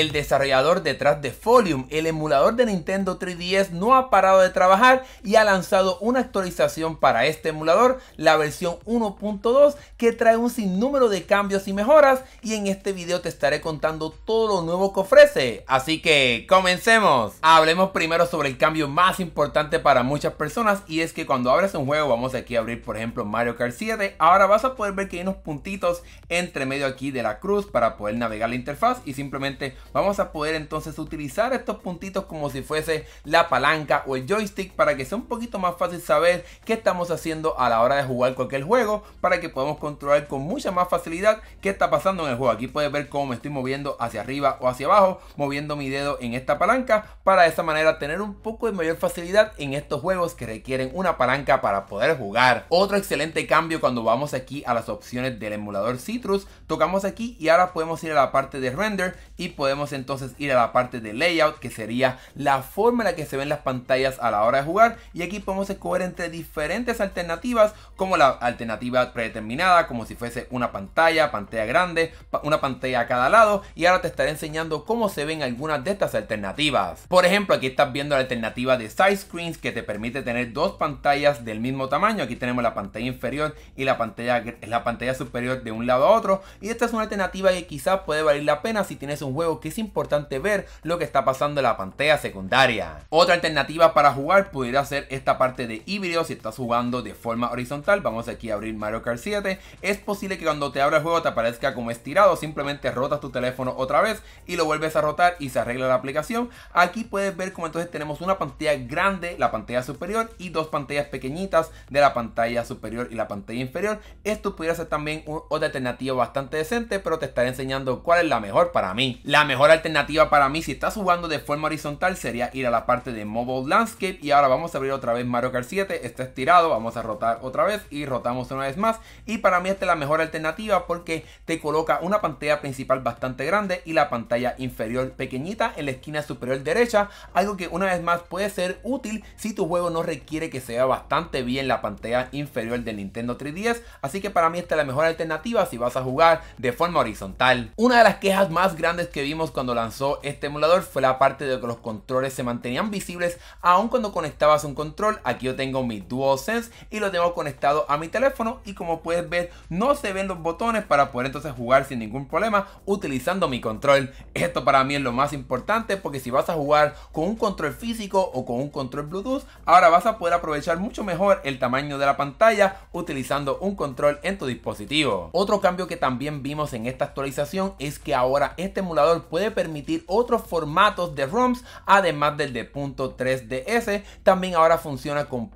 el desarrollador detrás de Folium, el emulador de Nintendo 3DS, no ha parado de trabajar y ha lanzado una actualización para este emulador, la versión 1.2, que trae un sinnúmero de cambios y mejoras y en este video te estaré contando todo lo nuevo que ofrece. Así que comencemos. Hablemos primero sobre el cambio más importante para muchas personas y es que cuando abres un juego, vamos aquí a abrir por ejemplo Mario Kart 7, ahora vas a poder ver que hay unos puntitos entre medio aquí de la cruz para poder navegar la interfaz y simplemente vamos a poder entonces utilizar estos puntitos como si fuese la palanca o el joystick para que sea un poquito más fácil saber qué estamos haciendo a la hora de jugar cualquier juego para que podamos controlar con mucha más facilidad qué está pasando en el juego. Aquí puedes ver cómo me estoy moviendo hacia arriba o hacia abajo, moviendo mi dedo en esta palanca para de esa manera tener un poco de mayor facilidad en estos juegos que requieren una palanca para poder jugar. Otro excelente cambio cuando vamos aquí a las opciones del emulador Citrus, tocamos aquí y ahora podemos ir a la parte de render y podemos podemos entonces ir a la parte de layout, que sería la forma en la que se ven las pantallas a la hora de jugar. Y aquí podemos escoger entre diferentes alternativas, como la alternativa predeterminada, como si fuese una pantalla, pantalla grande, una pantalla a cada lado. Y ahora te estaré enseñando cómo se ven algunas de estas alternativas. Por ejemplo, aquí estás viendo la alternativa de side screens, que te permite tener dos pantallas del mismo tamaño. Aquí tenemos la pantalla inferior y la pantalla, la pantalla superior de un lado a otro. Y esta es una alternativa que quizás puede valer la pena si tienes un juego que es importante ver lo que está pasando en la pantalla secundaria. Otra alternativa para jugar pudiera ser esta parte de híbrido si estás jugando de forma horizontal. Vamos aquí a abrir Mario Kart 7. Es posible que cuando te abra el juego te aparezca como estirado, simplemente rotas tu teléfono otra vez y lo vuelves a rotar y se arregla la aplicación. Aquí puedes ver como entonces tenemos una pantalla grande, la pantalla superior y dos pantallas pequeñitas de la pantalla superior y la pantalla inferior. Esto pudiera ser también otra alternativa bastante decente, pero te estaré enseñando cuál es la mejor para mí. La mejor alternativa para mí si estás jugando de forma horizontal sería ir a la parte de Mobile Landscape y ahora vamos a abrir otra vez Mario Kart 7, está estirado, vamos a rotar otra vez y rotamos una vez más y para mí esta es la mejor alternativa porque te coloca una pantalla principal bastante grande y la pantalla inferior pequeñita en la esquina superior derecha, algo que una vez más puede ser útil si tu juego no requiere que se vea bastante bien la pantalla inferior de Nintendo 3DS, así que para mí esta es la mejor alternativa si vas a jugar de forma horizontal. Una de las quejas más grandes que vi cuando lanzó este emulador fue la parte de que los controles se mantenían visibles aun cuando conectabas un control. Aquí yo tengo mi DualSense y lo tengo conectado a mi teléfono y como puedes ver no se ven los botones para poder entonces jugar sin ningún problema utilizando mi control. Esto para mí es lo más importante porque si vas a jugar con un control físico o con un control Bluetooth, ahora vas a poder aprovechar mucho mejor el tamaño de la pantalla utilizando un control en tu dispositivo. Otro cambio que también vimos en esta actualización es que ahora este emulador puede permitir otros formatos de ROMs, además del de punto .3ds, también ahora funciona con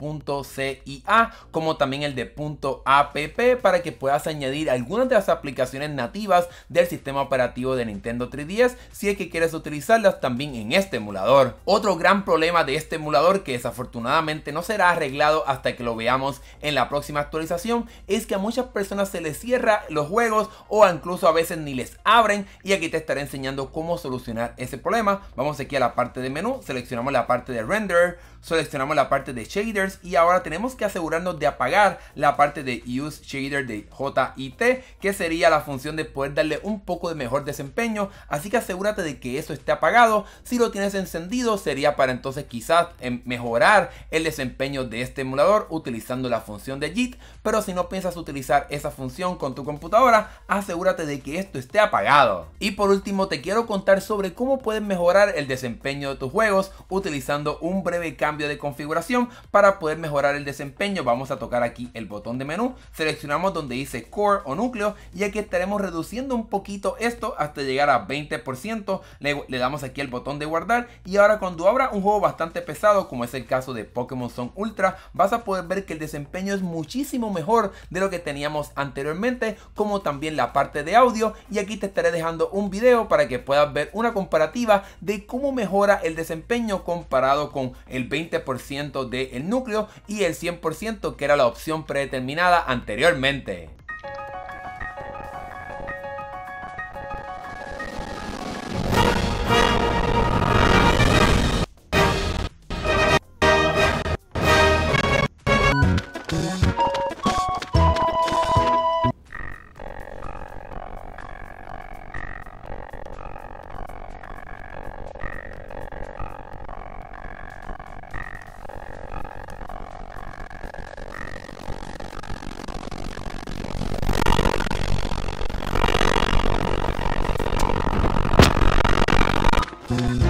.cia, como también el de punto .app para que puedas añadir algunas de las aplicaciones nativas del sistema operativo de Nintendo 3DS si es que quieres utilizarlas también en este emulador. Otro gran problema de este emulador que desafortunadamente no será arreglado hasta que lo veamos en la próxima actualización es que a muchas personas se les cierra los juegos o incluso a veces ni les abren y aquí te estaré enseñando cómo solucionar ese problema. Vamos aquí a la parte de menú, seleccionamos la parte de render, seleccionamos la parte de shaders y ahora tenemos que asegurarnos de apagar la parte de use shader de JIT, que sería la función de poder darle un poco de mejor desempeño. Así que asegúrate de que eso esté apagado. Si lo tienes encendido, sería para entonces quizás em, mejorar el desempeño de este emulador utilizando la función de JIT. Pero si no piensas utilizar esa función con tu computadora, asegúrate de que esto esté apagado. Y por último, te quiero quiero contar sobre cómo puedes mejorar el desempeño de tus juegos utilizando un breve cambio de configuración para poder mejorar el desempeño. Vamos a tocar aquí el botón de menú, seleccionamos donde dice Core o núcleo y aquí estaremos reduciendo un poquito esto hasta llegar a 20%. Le, le damos aquí el botón de guardar y ahora cuando abra un juego bastante pesado como es el caso de Pokémon Sun Ultra vas a poder ver que el desempeño es muchísimo mejor de lo que teníamos anteriormente como también la parte de audio y aquí te estaré dejando un video para que puedas ver una comparativa de cómo mejora el desempeño comparado con el 20% del núcleo y el 100% que era la opción predeterminada anteriormente. Thank you.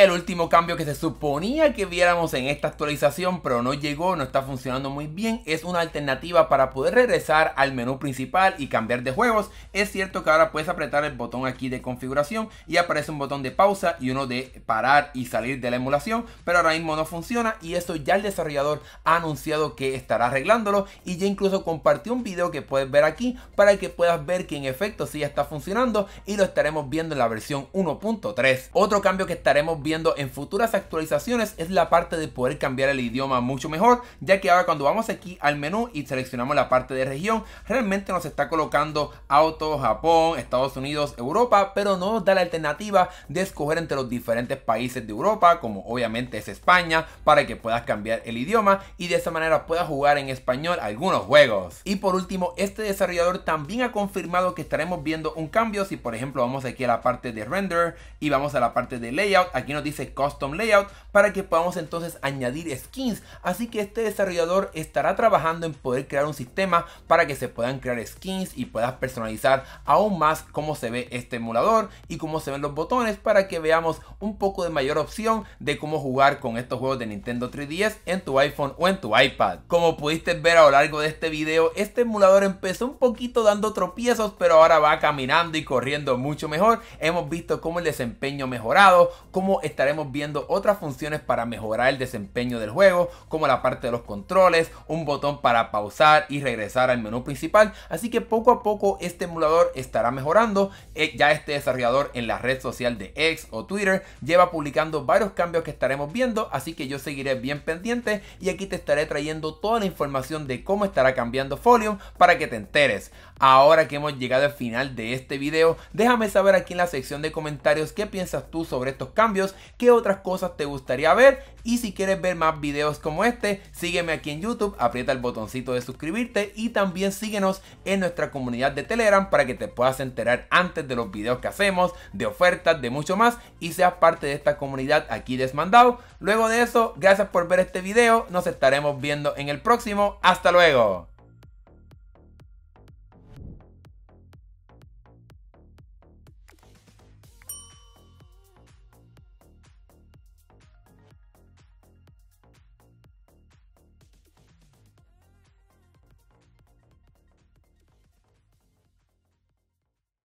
el último cambio que se suponía que viéramos en esta actualización, pero no llegó, no está funcionando muy bien, es una alternativa para poder regresar al menú principal y cambiar de juegos. Es cierto que ahora puedes apretar el botón aquí de configuración y aparece un botón de pausa y uno de parar y salir de la emulación, pero ahora mismo no funciona y eso ya el desarrollador ha anunciado que estará arreglándolo y ya incluso compartió un video que puedes ver aquí para que puedas ver que en efecto sí está funcionando y lo estaremos viendo en la versión 1.3. Otro cambio que estaremos viendo en futuras actualizaciones es la parte de poder cambiar el idioma mucho mejor, ya que ahora cuando vamos aquí al menú y seleccionamos la parte de región, realmente nos está colocando auto, Japón, Estados Unidos, Europa, pero no nos da la alternativa de escoger entre los diferentes países de Europa, como obviamente es España, para que puedas cambiar el idioma y de esa manera puedas jugar en español algunos juegos. Y por último, este desarrollador también ha confirmado que estaremos viendo un cambio si por ejemplo vamos aquí a la parte de render y vamos a la parte de layout, aquí nos dice Custom Layout para que podamos entonces añadir skins. Así que este desarrollador estará trabajando en poder crear un sistema para que se puedan crear skins y puedas personalizar aún más cómo se ve este emulador y cómo se ven los botones para que veamos un poco de mayor opción de cómo jugar con estos juegos de Nintendo 3DS en tu iPhone o en tu iPad. Como pudiste ver a lo largo de este video, este emulador empezó un poquito dando tropiezos, pero ahora va caminando y corriendo mucho mejor. Hemos visto cómo el desempeño mejorado, cómo estaremos viendo otras funciones para mejorar el desempeño del juego, como la parte de los controles, un botón para pausar y regresar al menú principal, así que poco a poco este emulador estará mejorando, eh, ya este desarrollador en la red social de X o Twitter lleva publicando varios cambios que estaremos viendo, así que yo seguiré bien pendiente y aquí te estaré trayendo toda la información de cómo estará cambiando Folium para que te enteres. Ahora que hemos llegado al final de este video, déjame saber aquí en la sección de comentarios qué piensas tú sobre estos cambios, qué otras cosas te gustaría ver y si quieres ver más videos como este, sígueme aquí en YouTube, aprieta el botoncito de suscribirte y también síguenos en nuestra comunidad de Telegram para que te puedas enterar antes de los videos que hacemos, de ofertas, de mucho más y seas parte de esta comunidad aquí desmandado. Luego de eso, gracias por ver este video, nos estaremos viendo en el próximo, hasta luego.